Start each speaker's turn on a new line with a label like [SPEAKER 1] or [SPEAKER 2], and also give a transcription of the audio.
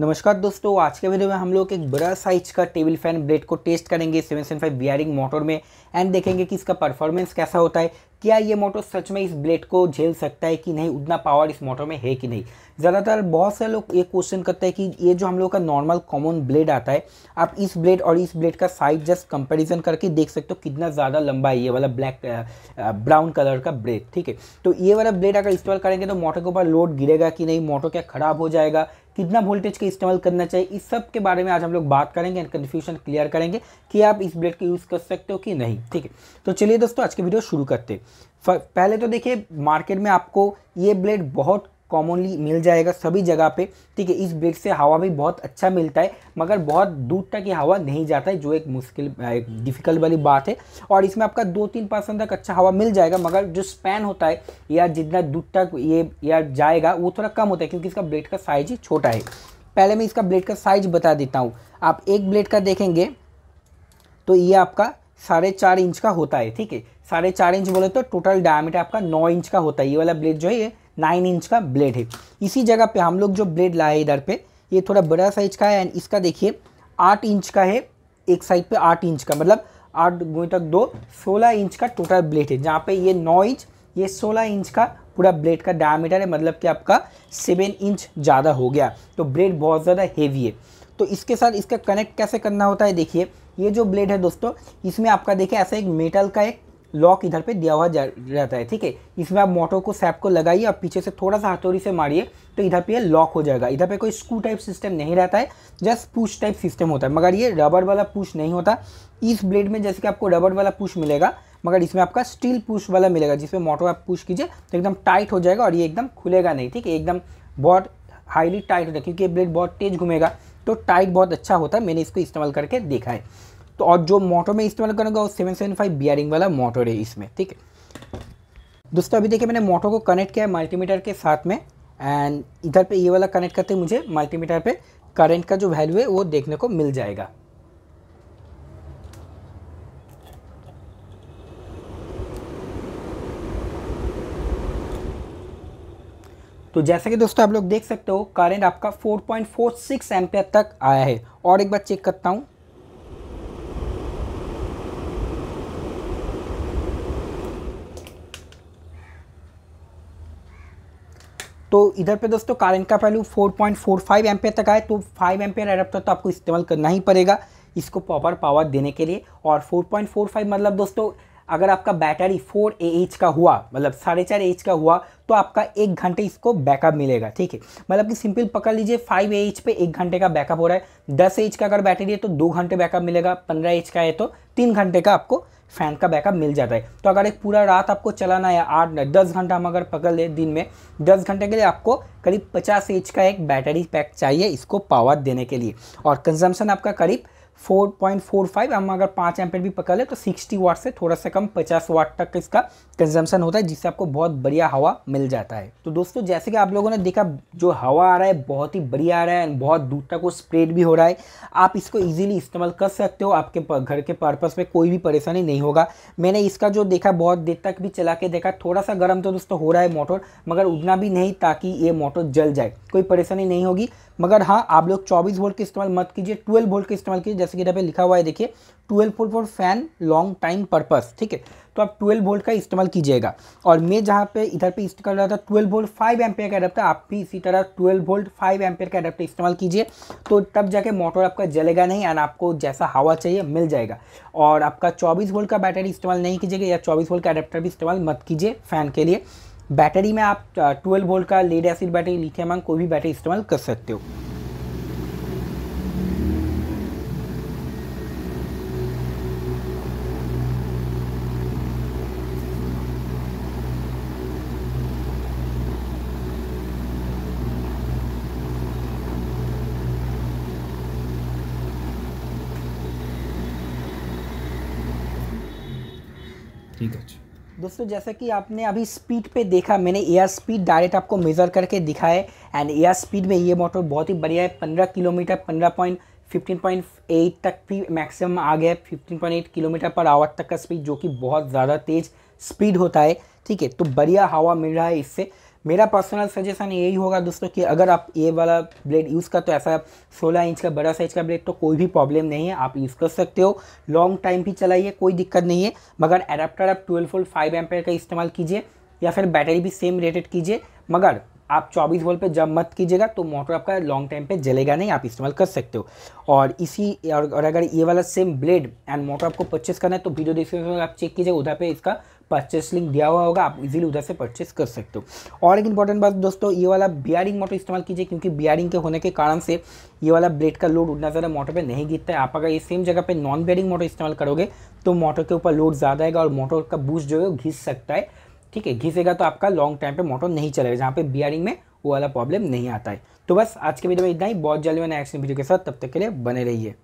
[SPEAKER 1] नमस्कार दोस्तों आज के वीडियो में हम लोग एक बड़ा साइज का टेबल फैन ब्लेड को टेस्ट करेंगे seven seven five bearing motor में एंड देखेंगे कि इसका परफॉर्मेंस कैसा होता है क्या ये मोटर सच में इस ब्लेड को झेल सकता है कि नहीं उतना पावर इस मोटर में है कि नहीं ज़्यादातर बहुत से लोग ये क्वेश्चन करते हैं कि ये जो हम लोग का नॉर्मल कॉमन ब्लेड आता है आप इस ब्लेड और इस ब्लेड का साइज जस्ट कंपेरिजन करके देख सकते हो कितना ज़्यादा लंबा है ये वाला ब्लैक ब्राउन कलर का ब्लेड ठीक है तो ये वाला ब्लेड अगर इस्तेमाल करेंगे तो मोटर के ऊपर लोड गिरेगा कि नहीं मोटर क्या ख़राब हो जाएगा कितना वोल्टेज का इस्तेमाल करना चाहिए इस सब के बारे में आज हम लोग बात करेंगे एंड कन्फ्यूजन क्लियर करेंगे कि आप इस ब्लेड का यूज़ कर सकते हो कि नहीं ठीक है तो चलिए दोस्तों आज की वीडियो शुरू करते हैं पहले तो देखिए मार्केट में आपको ये ब्लेड बहुत कॉमनली मिल जाएगा सभी जगह पे ठीक है इस ब्रेक से हवा भी बहुत अच्छा मिलता है मगर बहुत दूर तक ये हवा नहीं जाता है जो एक मुश्किल एक डिफ़िकल्ट वाली बात है और इसमें आपका दो तीन परसेंट तक अच्छा हवा मिल जाएगा मगर जो स्पैन होता है या जितना दूर तक ये या जाएगा वो थोड़ा कम होता है क्योंकि इसका ब्लेड का साइज ही छोटा है पहले मैं इसका ब्लेड का साइज बता देता हूँ आप एक ब्लेड का देखेंगे तो ये आपका साढ़े चार इंच का होता है ठीक है साढ़े चार इंच बोले तो टोटल डायमीटर आपका नौ इंच का होता है ये वाला ब्लेड जो है ये नाइन इंच का ब्लेड है इसी जगह पे हम लोग जो ब्लेड लाए इधर पे ये थोड़ा बड़ा साइज का है एंड इसका देखिए आठ इंच का है एक साइड पे आठ इंच का मतलब आठ गुणितक दो सोलह इंच का टोटल ब्लेड है जहाँ पे ये नौ इंच ये सोलह इंच का पूरा ब्लेड का डायमीटर है मतलब कि आपका सेवन इंच ज़्यादा हो गया तो ब्लेड बहुत ज़्यादा हेवी है तो इसके साथ इसका कनेक्ट कैसे करना होता है देखिए ये जो ब्लेड है दोस्तों इसमें आपका देखिए ऐसा एक मेटल का एक लॉक इधर पे दिया हुआ रहता है ठीक है इसमें आप मोटर को सैप को लगाइए और पीछे से थोड़ा सा हथौड़ी से मारिए तो इधर पे ये लॉक हो जाएगा इधर पे कोई स्क्रू टाइप सिस्टम नहीं रहता है जस्ट पुश टाइप सिस्टम होता है मगर ये रबर वाला पुश नहीं होता इस ब्लेड में जैसे कि आपको रबर वाला पुश मिलेगा मगर इसमें आपका स्टील पुश वाला मिलेगा जिसमें मोटर आप पुश कीजिए तो एकदम टाइट हो जाएगा और ये एकदम खुलेगा नहीं ठीक है एकदम बहुत हाईली टाइट होता है क्योंकि ये ब्लेड बहुत तेज घूमेगा तो टाइट बहुत अच्छा होता है मैंने इसको इस्तेमाल करके देखा है तो और जो मोटर में इस्तेमाल करूँगा वो सेवन सेवन फाइव बियरिंग वाला मोटर है इसमें ठीक है दोस्तों अभी देखिए मैंने मोटर को कनेक्ट किया है मल्टीमीटर के साथ में एंड इधर पे ये वाला कनेक्ट करते मुझे मल्टीमीटर पे करंट का जो वैल्यू है वो देखने को मिल जाएगा तो जैसे कि दोस्तों आप लोग देख सकते हो करंट आपका 4.46 एम्पीयर तक आया है और एक बार चेक करता हूँ तो इधर पे दोस्तों करंट का वैल्यू 4.45 पॉइंट तक आए तो 5 एम्पेयर एडप्टर तो आपको इस्तेमाल करना ही पड़ेगा इसको प्रॉपर पावर देने के लिए और 4.45 मतलब दोस्तों अगर आपका बैटरी फोर ए का हुआ मतलब साढ़े चार एच का हुआ तो आपका एक घंटे इसको बैकअप मिलेगा ठीक है मतलब कि सिंपल पकड़ लीजिए फाइव ए पे एक घंटे का बैकअप हो रहा है दस एच का अगर बैटरी है तो दो घंटे बैकअप मिलेगा पंद्रह एच का है तो तीन घंटे का आपको फ़ैन का बैकअप मिल जाता है तो अगर एक पूरा रात आपको चलाना है आठ दस घंटा हम अगर पकड़ लें दिन में दस घंटे के लिए आपको करीब पचास एच का एक बैटरी पैक चाहिए इसको पावर देने के लिए और कंजम्पन आपका करीब फोर पॉइंट फोर फाइव हम अगर पाँच एम भी पकड़ ले तो सिक्सटी वाट से थोड़ा सा कम पचास वाट तक इसका कंजम्पन होता है जिससे आपको बहुत बढ़िया हवा मिल जाता है तो दोस्तों जैसे कि आप लोगों ने देखा जो हवा आ रहा है बहुत ही बढ़िया आ रहा है एंड बहुत दूर तक वो स्प्रेड भी हो रहा है आप इसको ईजिली इस्तेमाल कर सकते हो आपके घर के पर्पज़ पर कोई भी परेशानी नहीं होगा मैंने इसका जो देखा बहुत देर तक भी चला के देखा थोड़ा सा गर्म तो दोस्तों हो रहा है मोटर मगर उतना भी नहीं ताकि ये मोटर जल जाए कोई परेशानी नहीं होगी मगर हाँ आप लोग चौबीस वोल्ट का इस्तेमाल मत कीजिए ट्वेल्व वोल्ट का इस्तेमाल कीजिए जैसे कि यहाँ पे लिखा हुआ है देखिए twelve volt for fan long time purpose ठीक है तो आप ट्वेल्व वोल्ट का इस्तेमाल कीजिएगा और मैं जहाँ पे इधर पे इस्तेमाल रहा था ट्वेल्व वोल्ट फाइव एम्पेयर का अडेप्टर आप भी इसी तरह ट्वेल्व वोल्ट फाइव एम्पेयर का अडेप्टर इस्तेमाल कीजिए तो तब जाके मोटर आपका जलेगा नहीं एंड आपको जैसा हवा चाहिए मिल जाएगा और आपका चौबीस वोल्ट का बैटरी इस्तेमाल नहीं कीजिएगा या चौबीस वोल्ट का अडेप्टर भी इस्तेमाल मत कीजिए फ़ैन के लिए बैटरी में आप ट्वेल्व वोल्ट का लेड एसिड बैटरी लिथियम कोई भी बैटरी इस्तेमाल कर सकते हो ठीक है दोस्तों जैसा कि आपने अभी स्पीड पे देखा मैंने एयर स्पीड डायरेक्ट आपको मेज़र करके दिखा है एंड एयर स्पीड में ये मोटर बहुत ही बढ़िया है पंद्रह किलोमीटर पंद्रह पॉइंट फिफ्टीन पॉइंट एट तक भी मैक्सिमम आ गया है fifteen point eight kilometer per hour तक का स्पीड जो कि बहुत ज़्यादा तेज़ स्पीड होता है ठीक है तो बढ़िया हवा मिल रहा है इससे मेरा पर्सनल सजेशन यही होगा दोस्तों कि अगर आप ये वाला ब्लेड यूज़ कर तो ऐसा 16 इंच का बड़ा साइज का ब्लेड तो कोई भी प्रॉब्लम नहीं है आप यूज़ कर सकते हो लॉन्ग टाइम भी चलाइए कोई दिक्कत नहीं है मगर एडाप्टर आप ट्वेल्व फोल्ड फाइव एम्पेयर का इस्तेमाल कीजिए या फिर बैटरी भी सेम रेटेड कीजिए मगर आप 24 वोल्ट पे जब मत कीजिएगा तो मोटर आपका लॉन्ग टाइम पे जलेगा नहीं आप इस्तेमाल कर सकते हो और इसी और, और अगर ये वाला सेम ब्लेड एंड मोटर आपको परचेस करना है तो वीडियो डिस्क्रिप्शन में आप चेक कीजिएगा उधर पे इसका परचेस लिंक दिया हुआ होगा आप इजीली उधर से परचेस कर सकते हो और एक इंपॉर्टेंट बात दोस्तों ये वाला बियरिंग मोटर इस्तेमाल कीजिए क्योंकि बियरिंग के होने के कारण से ये वाला ब्लेड का लोड उतना ज़्यादा मोटर पे नहीं गिरता है आप अगर ये सेम जगह पे नॉन बियरिंग मोटर इस्तेमाल करोगे तो मोटर के ऊपर लोड ज़्यादा आएगा और मोटर का बूस्ट जो है घिस सकता है ठीक है घिसेगा तो आपका लॉन्ग टाइम पे मोटर नहीं चलेगा जहाँ पे बियरिंग में वो वाला प्रॉब्लम नहीं आता है तो बस आज के वीडियो में इतना ही बहुत जल्दी मैं नेक्स्ट वीडियो के साथ तब तक के लिए बने रहिए